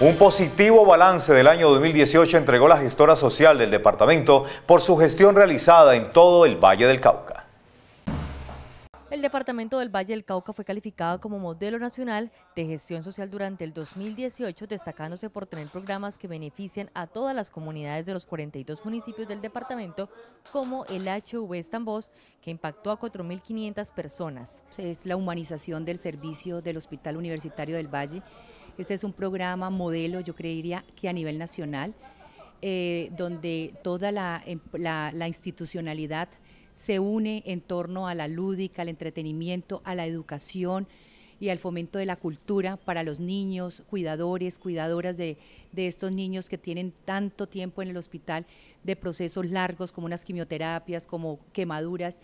Un positivo balance del año 2018 entregó la gestora social del departamento por su gestión realizada en todo el Valle del Cauca. El departamento del Valle del Cauca fue calificado como modelo nacional de gestión social durante el 2018, destacándose por tener programas que benefician a todas las comunidades de los 42 municipios del departamento, como el HV Estambos, que impactó a 4.500 personas. Es la humanización del servicio del Hospital Universitario del Valle este es un programa modelo, yo creería que a nivel nacional, eh, donde toda em, la, institucionalidad se une en torno a la lúdica, al entretenimiento, a la educación y al fomento de la cultura para los niños, cuidadores, cuidadoras de, estos niños que tienen tanto tiempo en el hospital de procesos largos como unas quimioterapias, como quemaduras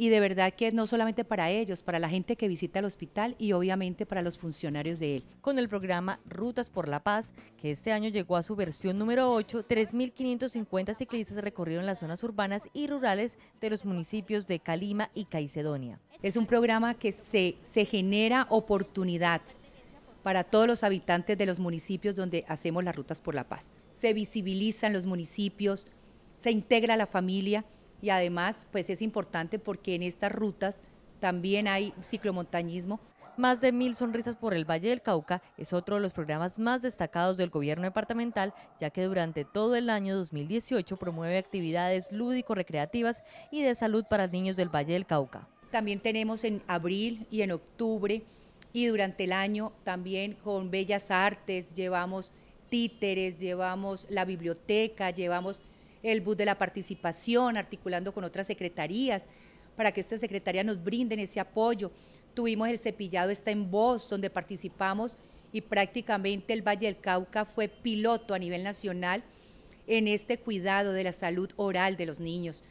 y de verdad que no solamente para ellos, para la gente que visita el hospital y obviamente para los funcionarios de él. Con el programa Rutas por la Paz, que este año llegó a su versión número 8, 3.550 ciclistas recorrieron las zonas urbanas y rurales de los municipios de Calima y Caicedonia. Es un programa que se, se genera oportunidad para todos los habitantes de los municipios donde hacemos las Rutas por la Paz. Se visibilizan los municipios, se integra la familia y además pues es importante porque en estas rutas también hay ciclomontañismo. Más de mil sonrisas por el Valle del Cauca es otro de los programas más destacados del gobierno departamental, ya que durante todo el año 2018 promueve actividades lúdico-recreativas y de salud para niños del Valle del Cauca. También tenemos en abril y en octubre y durante el año también con Bellas Artes llevamos títeres, llevamos la biblioteca, llevamos el bus de la participación, articulando con otras secretarías para que estas secretarías nos brinden ese apoyo. Tuvimos el cepillado está en voz, donde participamos y prácticamente el Valle del Cauca fue piloto a nivel nacional en este cuidado de la salud oral de los niños.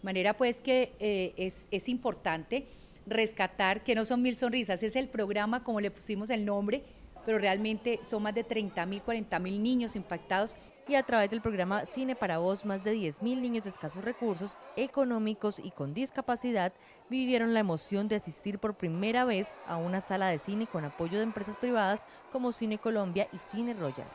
De manera pues que eh, es, es importante rescatar que no son mil sonrisas, es el programa, como le pusimos el nombre, pero realmente son más de 30.000, 40.000 niños impactados y a través del programa Cine para Vos, más de 10.000 niños de escasos recursos económicos y con discapacidad vivieron la emoción de asistir por primera vez a una sala de cine con apoyo de empresas privadas como Cine Colombia y Cine Royal.